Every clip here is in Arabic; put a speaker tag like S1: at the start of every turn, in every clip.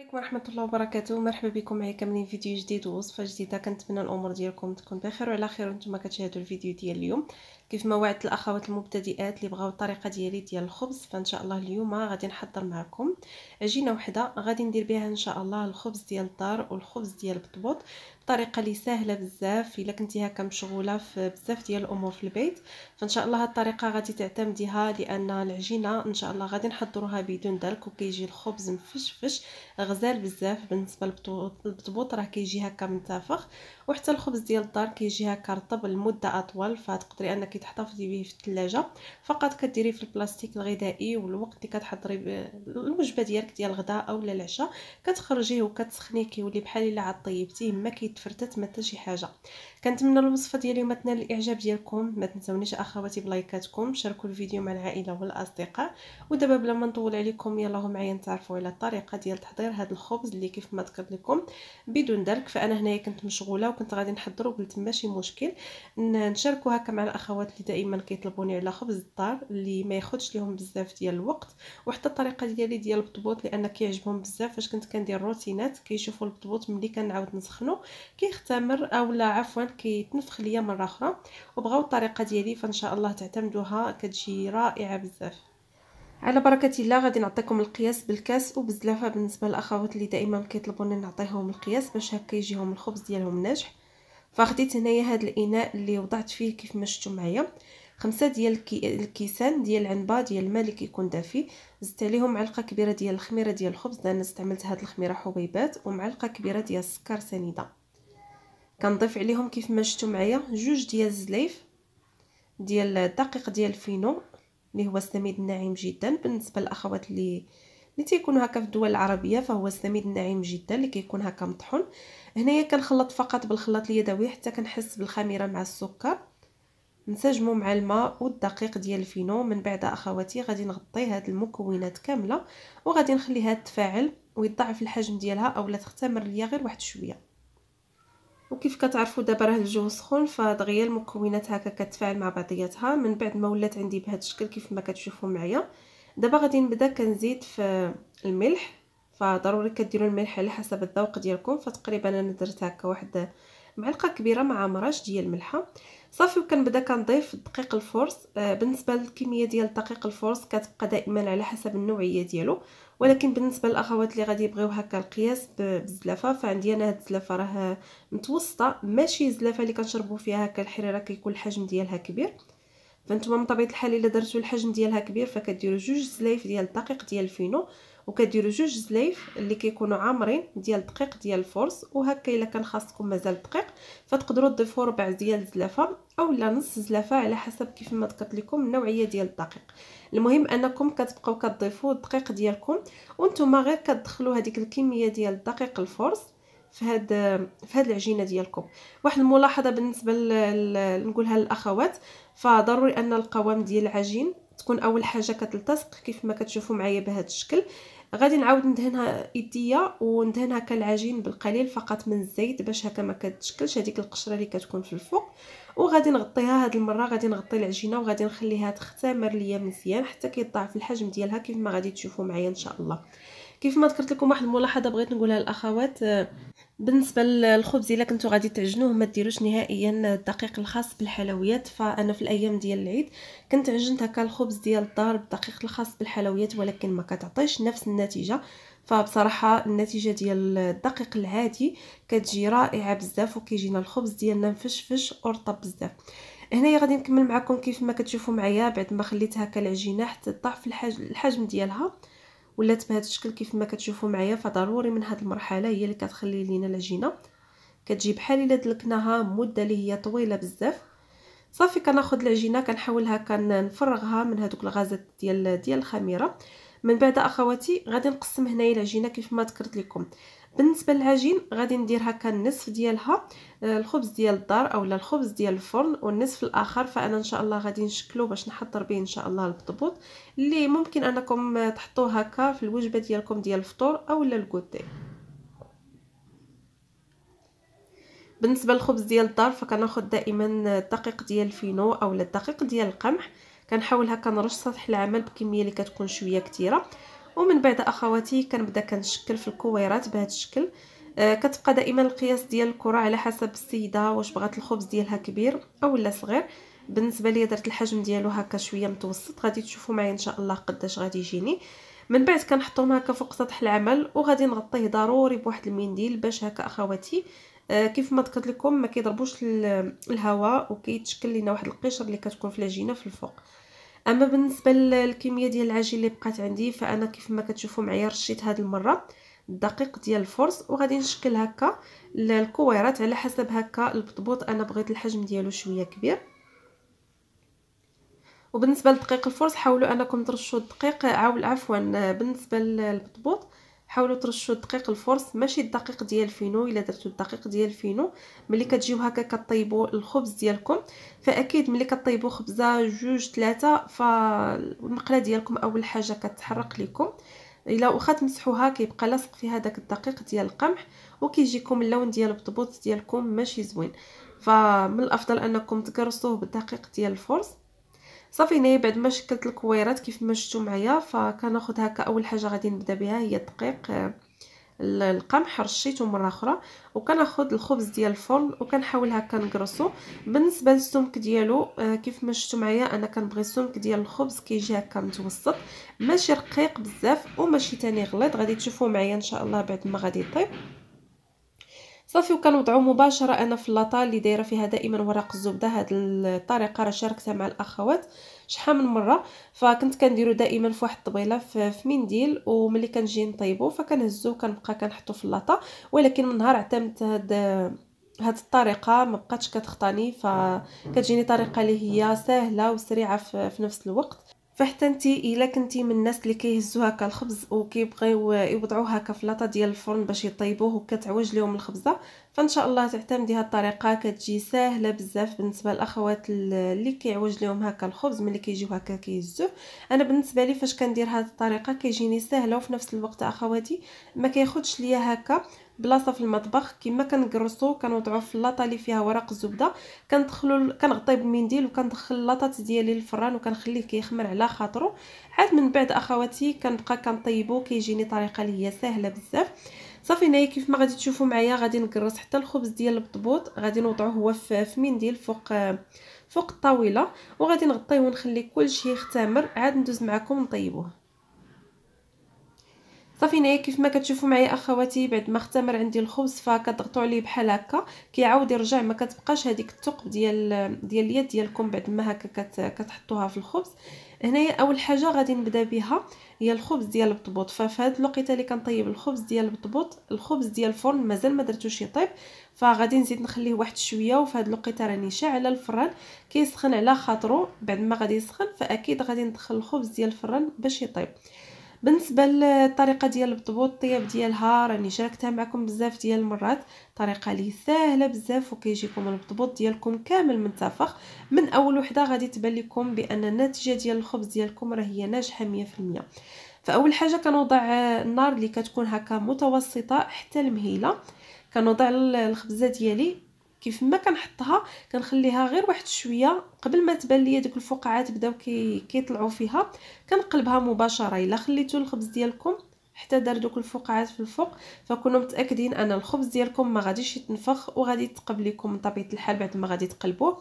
S1: عليكم ورحمة الله وبركاته مرحبا بكم معايا كاملين فيديو جديد ووصفة جديدة كنتمنى الأمور ديالكم تكون بخير وعلى خير وانتم كتشاهدوا الفيديو ديال اليوم كيف ما وعدت الأخوات المبتدئات اللي بغاو الطريقة ديالي ديال الخبز فإن شاء الله اليوم غادي نحضر معكم عجينة وحدة غادي ندير بها إن شاء الله الخبز ديال الدار والخبز ديال بطبوط طريقه اللي سهله بزاف الا كنتي هكا مشغوله في بزاف ديال الامور في البيت فان شاء الله هاد الطريقه غادي تعتمديها لان العجينه ان شاء الله غادي نحضروها بدون دلك وكيجي الخبز مفشفش غزال بزاف بالنسبه للبطبوط راه كيجي هكا منتفخ وحتى الخبز ديال الدار كيجي هكا رطب لمده اطول فتقدري انك تحتفظي به في الثلاجه فقط كديري في البلاستيك الغذائي والوقت اللي كتحضري الوجبه ديالك ديال الغداء اولا العشاء كتخرجيه وكتسخنيه كيولي بحال الا عطيبتيه ما كي تفرتت ما حتى شي حاجه كنتمنى الوصفه ديالي اليوم تنال الاعجاب ديالكم ما تنسونيش اخواتي بلايكاتكم شاركوا الفيديو مع العائله والاصدقاء ودابا بلا ما نطول عليكم يلا معايا نتعرفوا على الطريقه ديال تحضير هذا الخبز اللي كيف ما ذكرت لكم بدون درك فانا هنايا كنت مشغوله وكنت غادي نحضره وقلت ماشي مشكل نشاركو هكا مع الاخوات اللي دائما كيطلبوني على خبز الدار اللي ما ياخذش ليهم بزاف ديال الوقت وحتى الطريقه ديالي ديال البطبوط لان كيعجبهم بزاف فاش كنت كندير روتينات كيشوفوا البطبوط ملي كنعاود نسخنو كيختمر اولا عفوا كيتنفخ ليا مره اخرى وبغاو الطريقه ديالي فان شاء الله تعتمدوها كتجي رائعه بزاف على بركه الله غادي نعطيكم القياس بالكاس وبزلافه بالنسبه للاخوات اللي دائما كيطلبوني نعطيهم القياس باش هكا يجيهم الخبز ديالهم ناجح فخديت هنايا هذا الاناء اللي وضعت فيه كيف ما شفتوا معايا خمسة ديال الكيسان ديال العنبه ديال الماء اللي كيكون دافي زدت عليهم معلقه كبيره ديال الخميره ديال الخبز انا استعملت هاد الخميره حبيبات ومعلقه كبيره ديال السكر سنيده كنضيف عليهم كيف ما شفتوا معايا جوج ديال الزليف ديال الدقيق ديال الفينو اللي هو سميد ناعم جدا بالنسبه للاخوات اللي اللي تيكونوا هكا في الدول العربيه فهو سميد ناعم جدا اللي كيكون هكا مطحون هنايا كنخلط فقط بالخلاط اليدوي حتى كنحس بالخميره مع السكر نسجمو مع الماء والدقيق ديال الفينو من بعد اخواتي غادي نغطي هاد المكونات كامله وغادي نخليها تفاعل ويضعف الحجم ديالها اولا تختمر ليا غير واحد شويه وكيف كتعرفوا دابا راه الجو سخون فدغيا المكونات هكا كتفاعل مع بعضياتها من بعد ما ولات عندي بهذا الشكل كيف ما كتشوفوا معايا دابا غادي نبدا كنزيد في الملح فضروري كديروا الملح على حسب الذوق ديالكم فتقريبا انا درت هكا واحد معلقه كبيره مع مراج ديال الملحه صافي وكنبدا كنضيف دقيق الفورس آه، بالنسبه للكميه ديال دقيق الفورس كتبقى دائما على حسب النوعيه ديالو ولكن بالنسبه للاخوات اللي غادي يبغيو هكا القياس بالزلافه فعندي انا هاد الزلافه راه متوسطه ماشي زلافه اللي كنشربوا فيها هكا الحريره كيكون الحجم ديالها كبير فانتوما من طبيعه الحال الا درتو الحجم ديالها كبير فكديروا جوج زلايف ديال الدقيق ديال الفينو وكديروا جوج زلايف اللي كيكونوا عامرين ديال الدقيق ديال الفرص وهكا الا كان خاصكم مازال الدقيق فتقدروا تضيفوا ربع ديال الزلافه اولا نص زلافه على حسب كيف ما ذكرت لكم النوعيه ديال الدقيق المهم انكم كتبقاو كتضيفوا الدقيق ديالكم وانتم غير كتدخلوا هذيك الكميه ديال الدقيق الفرص في هاد في هاد العجينه ديالكم واحد الملاحظه بالنسبه نقولها للاخوات فضروري ان القوام ديال العجين تكون اول حاجه كتلتصق كيف ما كتشوفوا معايا بهذا الشكل غادي نعاود ندهنها يديا وندهنها كالعجين بالقليل فقط من الزيت باش هكا ما كتشكلش هذيك القشره اللي كتكون في الفوق وغادي نغطيها هاد المره غادي نغطي العجينه وغادي نخليها تختمر ليا مزيان حتى كيضاعف الحجم ديالها كيف ما غادي تشوفوا معايا ان شاء الله كيف ما ذكرت لكم واحد الملاحظه بغيت نقولها للاخوات آه، بالنسبه للخبز الا كنتو غادي تعجنوه ما ديروش نهائيا الدقيق الخاص بالحلويات فانا في الايام ديال العيد كنت عجنت هكا الخبز ديال الدار بالدقيق الخاص بالحلويات ولكن ما كتعطيش نفس النتيجه فبصراحه النتيجه ديال الدقيق العادي كتجي رائعه بزاف وكيجينا الخبز ديالنا مفشفش ورطب بزاف هنايا غادي نكمل معكم كيف ما كتشوفوا معايا بعد ما خليت هكا العجينه حتى تضعف الحجم ديالها ولات بهذا الشكل كيف ما كتشوفوا معايا فضروري من هذه المرحله هي اللي كتخلي لينا العجينه كتجي بحال الا دلكناها مده اللي هي طويله بزاف صافي كناخذ العجينه كنحاول هكا نفرغها من هذوك الغازات ديال ديال الخميره من بعد اخواتي غادي نقسم هنايا العجينه كيف ما ذكرت لكم بالنسبه للعجين غادي ندير هكا النصف ديالها آه، الخبز ديال الدار اولا الخبز ديال الفرن والنصف الاخر فانا ان شاء الله غادي نشكلو باش نحضر به ان شاء الله البطبوط اللي ممكن انكم آه، تحطوه هكا في الوجبه ديالكم ديال الفطور اولا الكوتي بالنسبه للخبز ديال الدار فكناخذ دائما الدقيق ديال الفينو اولا الدقيق ديال القمح كنحاول هكا نرش سطح العمل بكميه اللي كتكون شويه كثيره ومن بعد اخواتي كنبدا كنشكل في الكويرات بهذا الشكل آه، كتبقى دائما القياس ديال الكره على حسب السيده واش بغات الخبز ديالها كبير او لا صغير بالنسبه ليا درت الحجم ديالو هكا شويه متوسط غادي تشوفوا معايا ان شاء الله قداش غادي يجيني من بعد كنحطهم هكا فوق سطح العمل وغادي نغطيه ضروري بواحد المنديل باش هكا اخواتي آه، كيف ما ذكرت لكم ما كيضربوش الهواء وكيتشكل لنا واحد القشر اللي كتكون في العجينه في الفوق اما بالنسبه للكميه ديال العجين اللي بقات عندي فانا كيف ما كتشوفوا معايا رشيت هذه المره الدقيق ديال الفرص وغادي نشكل هكا الكويرات على حسب هكا البطبوط انا بغيت الحجم ديالو شويه كبير وبالنسبه لدقيق الفرص حاولوا انكم ترشوا الدقيق عفوا بالنسبه للبطبوط حاولوا ترشوا الدقيق الفرص ماشي الدقيق ديال الفينو الا درتو الدقيق ديال الفينو ملي كتجيو هكا كطيبوا الخبز ديالكم فاكيد ملي كطيبوا خبزه جوج ثلاثه فالمقله ديالكم اول حاجه كتحرق لكم الا واخا تمسحوها كيبقى لاصق فيها داك الدقيق ديال القمح وكيجيكم اللون ديال البطبوط ديالكم ماشي زوين فمن الافضل انكم تكرصوه بالدقيق ديال الفرص صافي هنايا بعد ما شكلت الكويرات كيف ما شفتوا معايا فكناخذ هكا اول حاجه غادي نبدا بها هي الدقيق آه، القمح رشيته مره اخرى وكناخذ الخبز ديال الفرن وكنحاول هكا نقرصو بالنسبه للسمك ديالو آه، كيف ما شفتوا معايا انا كنبغي السمك ديال الخبز كيجي هكا متوسط ماشي رقيق بزاف وماشي تاني غليظ غادي تشوفوا معايا ان شاء الله بعد ما غادي يطيب صافي وكنوضعو مباشره انا في لاطال اللي دايره فيها دائما ورق الزبده هاد الطريقه راه شاركتها مع الاخوات شحال من مره فكنت كنديرو دائما في واحد الطبيله في منديل وملي كنجي نطيبو فكنهزو كنبقى كنحطو في اللاطه ولكن من نهار اعتمدت هاد هاد الطريقه ما بقاتش كتخطاني فكتجيني طريقه اللي هي سهله وسريعه في نفس الوقت فحتى انت الا كنتي من الناس اللي كيهزوا هكا الخبز وكيبغيو يوضعوه هكا في لاطه ديال الفرن باش يطيبوه وكتعوج لهم الخبزه فان شاء الله تعتمدي هذه الطريقه كتجي ساهله بزاف بالنسبه للاخوات اللي كيعوج لهم هكا الخبز ملي كيجيو هكا كيهزوه انا بالنسبه لي فاش كندير هذه الطريقه كيجيني ساهله وفي نفس الوقت اخواتي ما كياخذش ليا هكا بلاصه في المطبخ كما كنكرصو كنوضعو في اللاطه اللي فيها ورق الزبده كندخلو كنغطي بالمنديل وكندخل لاطات ديالي للفران وكنخليه كيخمر على خاطرو عاد من بعد اخواتي كنبقى كنطيبو كيجيني طريقه اللي هي سهله بزاف صافي هنايا كيف ما غادي تشوفوا معايا غادي نكرص حتى الخبز ديال البطبوط غادي نوضعو هو في منديل فوق فوق الطاوله وغادي نغطيه ونخلي كلشي يختمر عاد ندوز معكم نطيبوه صافي هنايا كيف ما كتشوفوا معايا اخواتي بعد ما اختمر عندي الخبز فكضغطوا عليه بحال هكا كيعاود يرجع ما كتبقاش هذيك الثقب ديال ديال اليد ديالكم بعد ما هكا كتحطوها في الخبز هنايا اول حاجه غادي نبدا بها هي الخبز ديال البطبوط ففي هذه الوقيته اللي كنطيب الخبز ديال البطبوط الخبز ديال الفرن مازال ما درتوش يطيب فغادي نزيد نخليه واحد شويه وفي هذه الوقيته راني شاعله الفران كيسخن على خاطرو بعد ما غادي يسخن فاكيد غادي ندخل الخبز ديال الفران باش يطيب بالنسبه للطريقه ديال البطبوط الطياب ديالها راني شاركتها معكم بزاف ديال المرات طريقه لي ساهله بزاف وكيجيكم البطبوط ديالكم كامل منتفخ من اول وحده غادي تبان لكم بان النتيجه ديال الخبز ديالكم راه هي ناجحه 100% فاول حاجه كنوضع النار اللي كتكون هكا متوسطه حتى المهيله كنوضع الخبزه ديالي كيف ما كنحطها كنخليها غير واحد شويه قبل ما تبان ليا دوك الفقاعات بداو كيطلعوا كي فيها كنقلبها مباشره الا خليتو الخبز ديالكم حتى دار دوك الفقاعات في الفوق فكونوا متاكدين ان الخبز ديالكم ما غاديش يتنفخ وغادي يتقب لكم من طبيعه الحال بعد ما غادي تقلبوه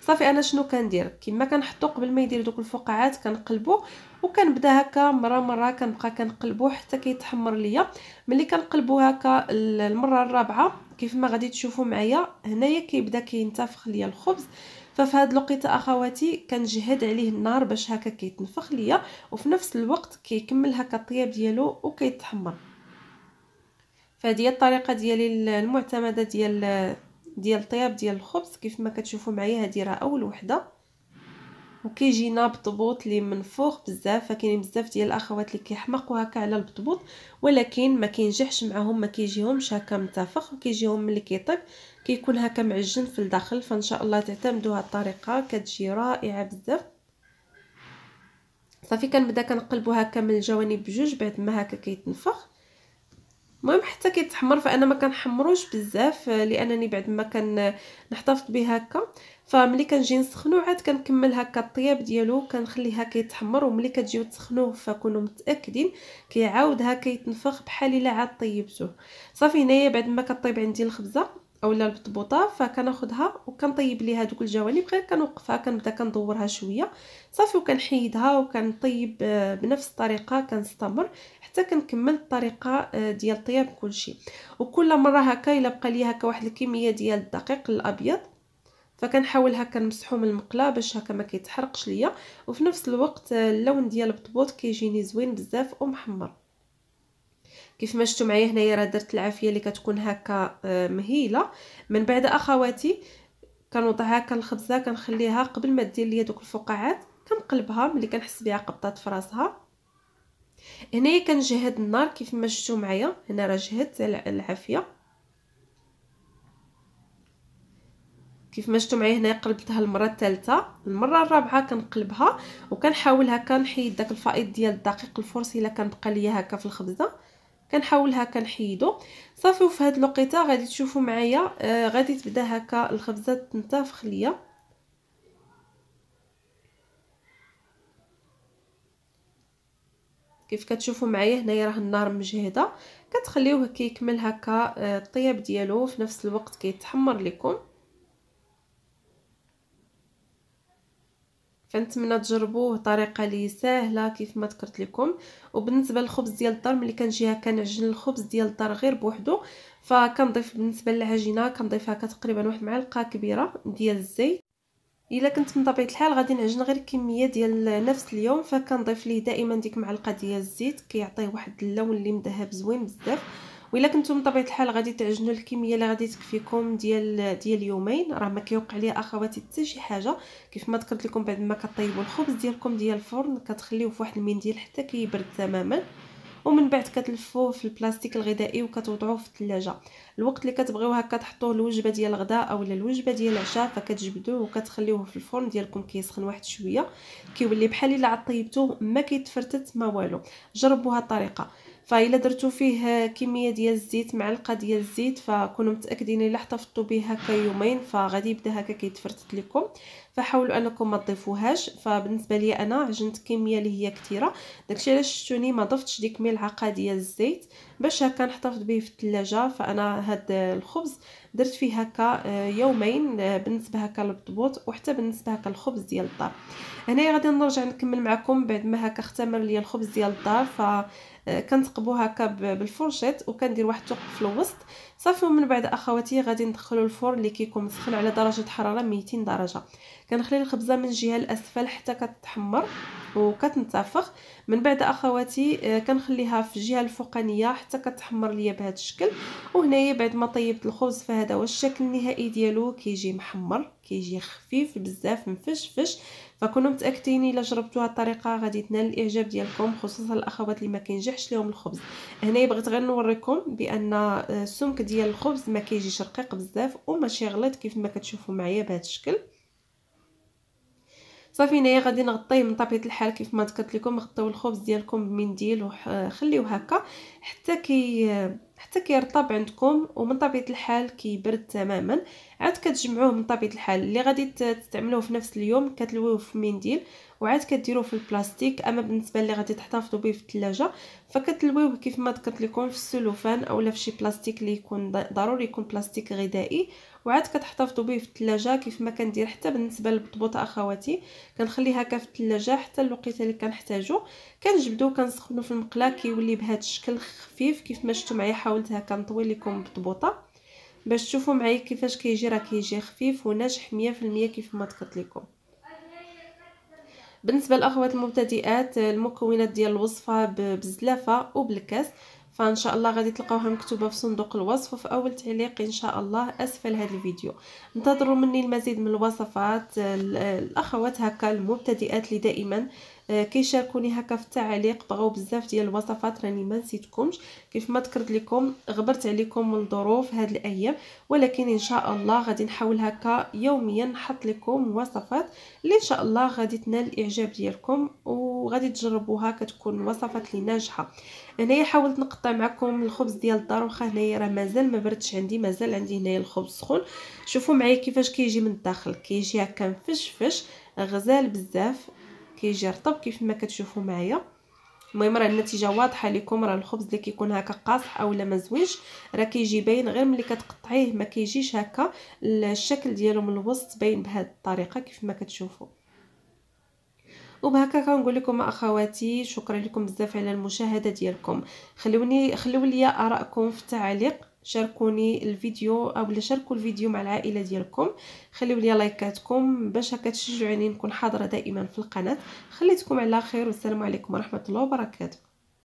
S1: صافي انا شنو كندير كما كنحطو قبل ما يدير دوك الفقاعات كنقلبو وكنبدا هكا مره مره كنبقى كنقلبو حتى كيتحمر ليا ملي كنقلبو هكا المره الرابعه كيف ما غادي تشوفوا معايا هنايا كيبدا كينتفخ ليا الخبز ففي هذا الوقيته اخواتي كنجهد عليه النار باش هكا كيتنفخ ليا وفي نفس الوقت كيكمل هكا الطياب ديالو وكيتحمر فهذه هي الطريقه ديالي المعتمده ديال ديال الطياب ديال الخبز كيف ما كتشوفوا معايا هذه راه اول وحده وكيجينا بطبوط اللي منفوخ بزاف فكاينين بزاف ديال الاخوات اللي كيحمقوا هكا على البطبوط ولكن ما كينجحش معاهم ما كيجيهمش هكا متفخ وكيجيهم ملي كيطيب كيكون هكا معجن في الداخل فان شاء الله تعتمدوا هذه الطريقه كتجي رائعه بزاف صافي كنبدا كنقلبو هكا من الجوانب بجوج بعد ما هكا كيتنفخ المهم حتى كيتحمر فانا ما كنحمروش بزاف آه، لانني بعد ما كنحتفظ آه، به هكا فملي كنجي نسخنو عاد كنكمل هكا الطياب ديالو كنخليها كيتحمر وملي كتجيو تسخنوه فكونوا متاكدين كيعاود هكا يتنفخ بحال الا عاد طيبتوه صافي هنايا بعد ما كطيب عندي الخبزه اولا البطبوطه فكناخذها وكنطيب ليها دوك الجوانب غير كنوقفها كنبدا كندورها شويه صافي وكنحيدها وكنطيب آه، بنفس الطريقه كنستمر حتى كنكمل الطريقه آه، ديال طياب كلشي وكل مره هكا الا بقى لي هكا واحد الكميه ديال الدقيق الابيض فكنحاول هكا نمسحو من المقله باش هكا ما كيتحرقش ليا وفي نفس الوقت آه، اللون ديال البطبوط كيجيني زوين بزاف ومحمر كيف ما شفتوا معايا هنايا راه درت العافيه اللي كتكون هكا آه، مهيله من بعد اخواتي كنوضع هكا الخبزه كنخليها قبل ما دير ليا دوك الفقاعات كنقلبها ملي كنحس بها قبطات في راسها هنايا كنجهد النار كيف ما شفتوا معايا هنا راه جهدت العافيه كيف ما شفتوا معايا هنا قلبتها المره الثالثه المره الرابعه كنقلبها وكنحاول هكا نحيد داك الفائض ديال الدقيق الفرصي الا كان بقى ليا هكا في الخبزه كنحاول هكا نحيدو صافي وفي هاد الوقيته غادي تشوفوا معايا آه غادي تبدا هكا الخبزه تنتفخ ليا كيف كتشوفوا معايا هنايا راه النار مجهده كتخليوه كيكمل هكا آه، الطياب ديالو في نفس الوقت كيتحمر لكم كنتمنى تجربوه طريقه لي ساهله كيف ما ذكرت لكم وبالنسبه للخبز ديال الدار ملي كنجيها كنعجن الخبز ديال الدار غير بوحدو فكنضيف بالنسبه للعجينه كنضيفها تقريبا واحد معلقه كبيره ديال الزيت الا كنت من طبيعه الحال غادي نعجن غير كميه ديال نفس اليوم فكنضيف ليه دائما ديك معلقه ديال الزيت كيعطيه واحد اللون اللي مذهب زوين بزاف وإلا كنتم بطبيعه الحال غادي تعجنوا الكميه اللي غادي تكفيكم ديال ديال يومين راه ما كيوقع ليا اخواتي حتى شي حاجه كيف ما ذكرت لكم بعد ما كطيبوا الخبز ديالكم ديال الفرن كتخليوه في واحد المنديل حتى كيبرد تماما ومن بعد كتلفوه في البلاستيك الغذائي وكتوضعوه في الثلاجه الوقت اللي كتبغيو هكا تحطوه الوجبه ديال الغداء اولا الوجبه ديال العشاء فكتجبدوه وكتخليوه في الفرن ديالكم كيسخن واحد شويه كيولي بحال الا عطيبتوه ما كيتفرتت ما والو جربوا هالطريقه الطريقه فإلا درتو فيه كميه ديال الزيت معلقه ديال الزيت فكونوا متاكدين الا احتفظتو بيه هكا يومين فغادي يبدا هكا كيتفرتت لكم فحاولوا انكم ما تضيفوهاش فبالنسبه لي انا عجنت كميه اللي هي كثيره داكشي علاش شتوني ما ضفتش ديك ملعقه ديال الزيت باش هكا نحتفظ به في الثلاجه فانا هاد الخبز درت فيه هكا آه، يومين آه، بالنسبه هكا للضبوط وحتى بالنسبه هكا الخبز ديال الدار هنايا غادي نرجع نكمل معكم بعد ما هكا اختمر ليا الخبز ديال الدار ف كنثقبو هكا بالفرشيط وكندير واحد الثقب في الوسط صافي ومن بعد اخواتي غادي ندخلو الفرن اللي كيكون مسخن على درجه حراره 200 درجه كنخلي الخبزه من جهه الاسفل حتى كتحمر وكتنتفخ من بعد اخواتي آه، كنخليها في الجهه الفوقانيه حتى كتحمر ليا بهذا الشكل وهنايا بعد ما طيبت الخبز فهذا هو الشكل النهائي ديالو كيجي محمر كيجي خفيف بزاف مفشفش فكونوا متاكدين الا جربتوا هذه الطريقه غادي تنال الاعجاب ديالكم خصوصا الاخوات اللي ما كينجحش لهم الخبز هنايا بغيت غير نوريكم بان آه، السمك ديال ديال الخبز ما كيجيش رقيق بزاف وماشي غليظ كيف ما كتشوفوا معايا بهذا الشكل صافي هنايا غادي نغطيه من طبيعه الحال كيف ما ذكرت لكم غطيو الخبز ديالكم بمنديل وخليوه هكا حتى كي حتى كيرطب عندكم ومن طبيعه الحال كيبرد تماما عاد كتجمعوه من طبيعه الحال اللي غادي تستعملوه في نفس اليوم كتلويوه في منديل وعاد كديروه في البلاستيك اما بالنسبه اللي غادي تحتفظوا به في الثلاجه فكتلويوه كيف ما ذكرت لكم في السلوفان اولا في شي بلاستيك اللي يكون ضروري يكون بلاستيك غذائي وعاد كتحتفظوا به في الثلاجه كيف ما كندير حتى بالنسبه للبطبوطه اخواتي كنخليها هكا في الثلاجه حتى الوقيته اللي كنحتاجو كنجبدو كنسخنو في المقله كيولي بهذا الشكل خفيف كيف ما شفتوا معايا حاولت هكا نطوي لكم بطبوطه باش تشوفوا معايا كيفاش كيجي راه كيجي خفيف وناجح 100% كيف ما ذكرت لكم بالنسبه للاخوات المبتدئات المكونات ديال الوصفه بزلافه وبالكاس فان شاء الله غادي تلقاوها مكتوبه في صندوق الوصف وفي اول تعليق ان شاء الله اسفل هذا الفيديو انتظروا مني المزيد من الوصفات الاخوات هكا المبتدئات اللي دائما آه، كيشاركوني هكا في التعليق بغاو بزاف ديال الوصفات راني ما نسيتكمش كيف ما ذكرت لكم غبرت عليكم من الظروف هاد الايام ولكن ان شاء الله غادي نحاول هكا يوميا نحط لكم وصفات اللي ان شاء الله غادي تنال الاعجاب ديالكم وغادي تجربوها كتكون وصفات اللي ناجحه هنايا حاولت نقطع معكم الخبز ديال الدار واخا هنايا راه مازال ما بردش عندي مازال عندي هنايا الخبز سخون شوفوا معايا كيفاش كيجي من الداخل كيجي هكا مفشفش غزال بزاف كيجي رطب كيف ما كتشوفوا معايا المهم راه النتيجه واضحه لكم راه الخبز اللي كيكون هكا قاصح اولا مزويج راه كيجي باين غير ملي كتقطعيه ما كيجيش هكا الشكل ديالو من الوسط باين بهذه الطريقه كيف ما كتشوفوا وبهكا كنقول لكم اخواتي شكرا لكم بزاف على المشاهده ديالكم خلوني خلوا لي ارائكم في التعليق شاركوني الفيديو او شاركوا الفيديو مع العائله ديالكم خليو لي لايكاتكم باش هكا تشجعوني نكون حاضره دائما في القناه خليتكم على خير والسلام عليكم ورحمه الله وبركاته